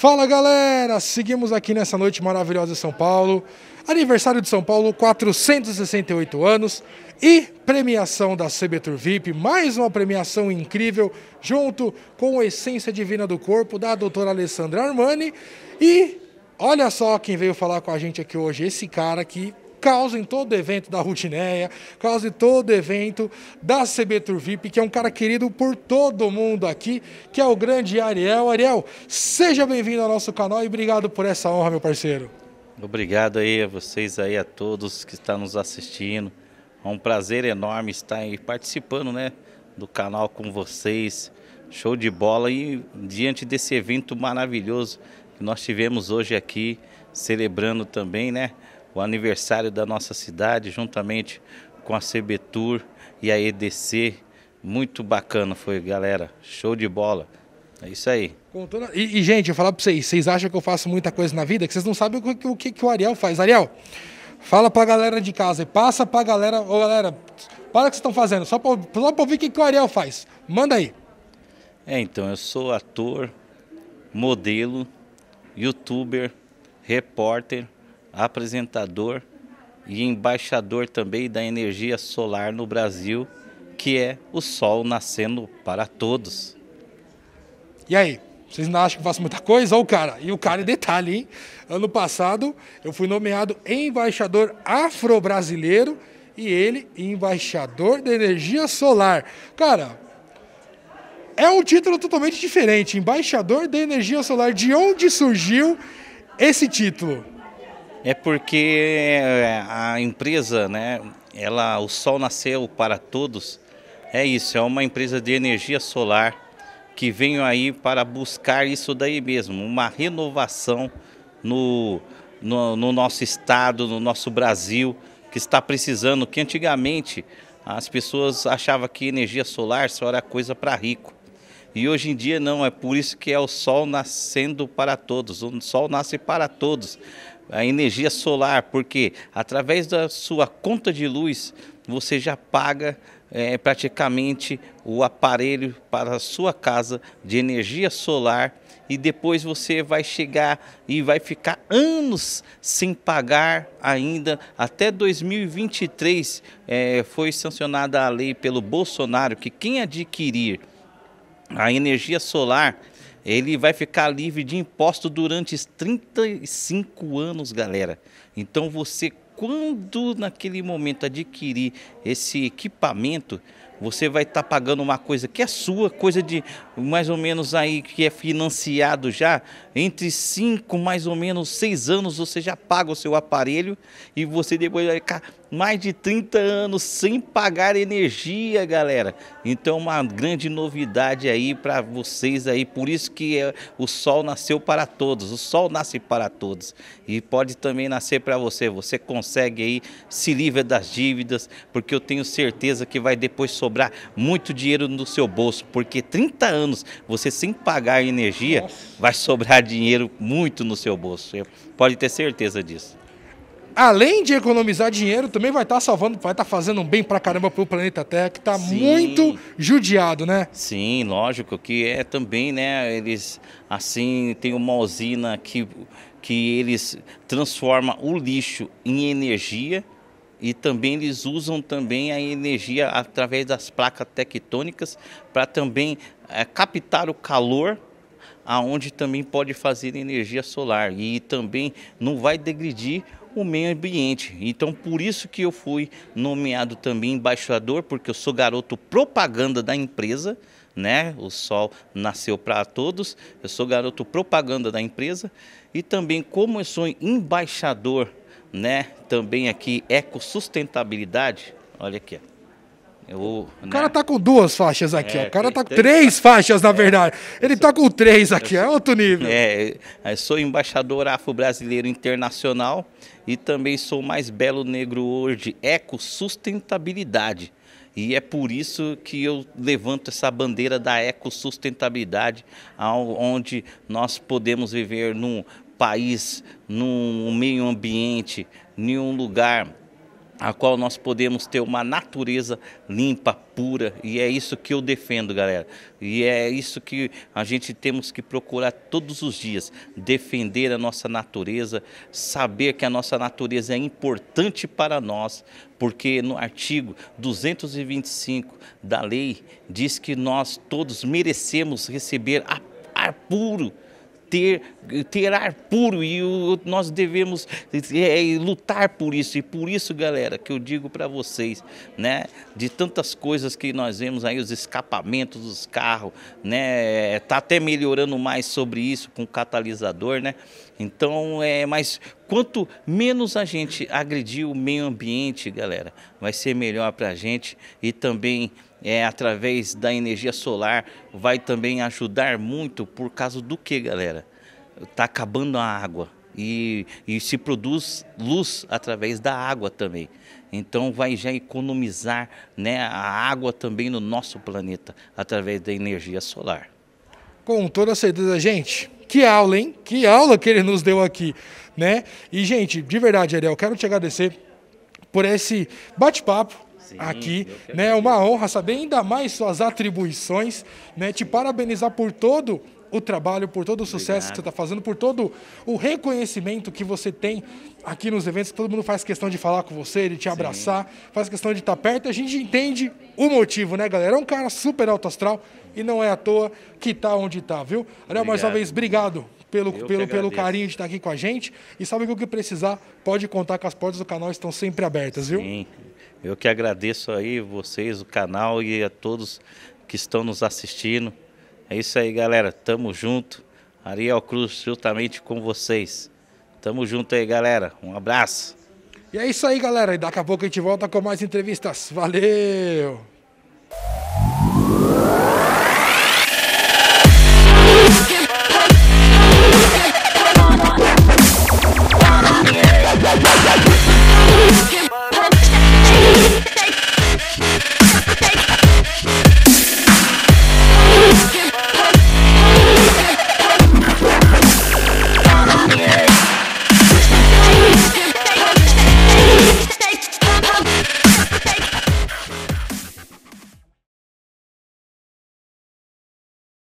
Fala galera, seguimos aqui nessa noite maravilhosa em São Paulo. Aniversário de São Paulo, 468 anos e premiação da CB Tour VIP, mais uma premiação incrível, junto com a Essência Divina do Corpo da doutora Alessandra Armani. E olha só quem veio falar com a gente aqui hoje, esse cara que causa em todo evento da Rutineia, causa em todo evento da CB Tour VIP, que é um cara querido por todo mundo aqui, que é o grande Ariel. Ariel, seja bem-vindo ao nosso canal e obrigado por essa honra, meu parceiro. Obrigado aí a vocês aí, a todos que estão nos assistindo. É um prazer enorme estar aí participando, né, do canal com vocês. Show de bola e diante desse evento maravilhoso que nós tivemos hoje aqui, celebrando também, né, o aniversário da nossa cidade, juntamente com a CBTUR e a EDC. Muito bacana foi, galera. Show de bola. É isso aí. Toda... E, e, gente, eu falar para vocês, vocês acham que eu faço muita coisa na vida? Que vocês não sabem o que, o, que, que o Ariel faz. Ariel, fala para a galera de casa e passa para a galera. Ô, galera, para o que vocês estão fazendo, só para só pra ouvir o que, que o Ariel faz. Manda aí. É, então, eu sou ator, modelo, youtuber, repórter apresentador e embaixador também da energia solar no Brasil, que é o sol nascendo para todos. E aí? Vocês não acham que faço muita coisa? Olha o cara. E o cara, é detalhe, hein? Ano passado eu fui nomeado embaixador afro-brasileiro e ele embaixador da energia solar. Cara, é um título totalmente diferente. Embaixador da energia solar. De onde surgiu esse título? É porque é, a empresa, né, ela, o sol nasceu para todos. É isso, é uma empresa de energia solar que veio aí para buscar isso daí mesmo, uma renovação no, no, no nosso estado, no nosso Brasil, que está precisando, que antigamente as pessoas achavam que energia solar só era coisa para rico. E hoje em dia não, é por isso que é o sol nascendo para todos, o sol nasce para todos a energia solar, porque através da sua conta de luz você já paga é, praticamente o aparelho para a sua casa de energia solar e depois você vai chegar e vai ficar anos sem pagar ainda. Até 2023 é, foi sancionada a lei pelo Bolsonaro que quem adquirir a energia solar ele vai ficar livre de imposto durante 35 anos, galera. Então você quando naquele momento adquirir esse equipamento, você vai estar tá pagando uma coisa que é sua, coisa de mais ou menos aí que é financiado já, entre 5, mais ou menos 6 anos você já paga o seu aparelho e você depois vai ficar mais de 30 anos sem pagar energia, galera. Então uma grande novidade aí para vocês aí, por isso que é, o sol nasceu para todos, o sol nasce para todos e pode também nascer para você. Você consegue aí se livrar das dívidas, porque eu tenho certeza que vai depois sobrar sobrar muito dinheiro no seu bolso, porque 30 anos você sem pagar energia, Nossa. vai sobrar dinheiro muito no seu bolso. Eu pode ter certeza disso. Além de economizar dinheiro, também vai estar tá salvando, vai estar tá fazendo um bem pra caramba pro planeta Terra, que está muito judiado, né? Sim, lógico, que é também, né? Eles, assim, tem uma usina que, que eles transformam o lixo em energia, e também eles usam também a energia através das placas tectônicas para também é, captar o calor aonde também pode fazer energia solar e também não vai degradar o meio ambiente. Então, por isso que eu fui nomeado também embaixador, porque eu sou garoto propaganda da empresa, né? O sol nasceu para todos. Eu sou garoto propaganda da empresa e também como eu sou embaixador né? Também aqui ecossustentabilidade. Olha aqui, Eu, o né? cara tá com duas faixas aqui, é, ó. O cara tá com três, faixas, na é, verdade. É, Ele sou, tá com três aqui, é sou, é outro nível. É, sou embaixador afro-brasileiro internacional e também sou mais belo negro hoje, ecossustentabilidade. E é por isso que eu levanto essa bandeira da ecossustentabilidade, onde nós podemos viver num país, num meio ambiente, nenhum lugar a qual nós podemos ter uma natureza limpa, pura, e é isso que eu defendo, galera. E é isso que a gente temos que procurar todos os dias, defender a nossa natureza, saber que a nossa natureza é importante para nós, porque no artigo 225 da lei diz que nós todos merecemos receber ar puro ter, ter ar puro e o, nós devemos é, é, lutar por isso. E por isso, galera, que eu digo para vocês, né, de tantas coisas que nós vemos aí, os escapamentos dos carros, né, tá até melhorando mais sobre isso com catalisador, né? Então, é, mas quanto menos a gente agredir o meio ambiente, galera, vai ser melhor para a gente e também é, através da energia solar vai também ajudar muito por causa do que, galera? Está acabando a água e, e se produz luz através da água também. Então vai já economizar né, a água também no nosso planeta através da energia solar. Com toda certeza, gente. Que aula, hein? Que aula que ele nos deu aqui, né? E, gente, de verdade, Ariel, quero te agradecer por esse bate-papo, Sim, aqui. É né? uma honra saber ainda mais suas atribuições. Né? Te parabenizar por todo o trabalho, por todo o sucesso Obrigado. que você está fazendo, por todo o reconhecimento que você tem aqui nos eventos. Todo mundo faz questão de falar com você, de te abraçar, Sim. faz questão de estar tá perto. A gente entende o motivo, né, galera? É um cara super alto astral e não é à toa que está onde está, viu? Ariel, mais uma vez, obrigado pelo, pelo, pelo carinho de estar tá aqui com a gente. E sabe que o que precisar, pode contar que as portas do canal estão sempre abertas, Sim. viu? Sim. Eu que agradeço aí vocês, o canal e a todos que estão nos assistindo. É isso aí, galera. Tamo junto. Ariel Cruz juntamente com vocês. Tamo junto aí, galera. Um abraço. E é isso aí, galera. E daqui a pouco a gente volta com mais entrevistas. Valeu!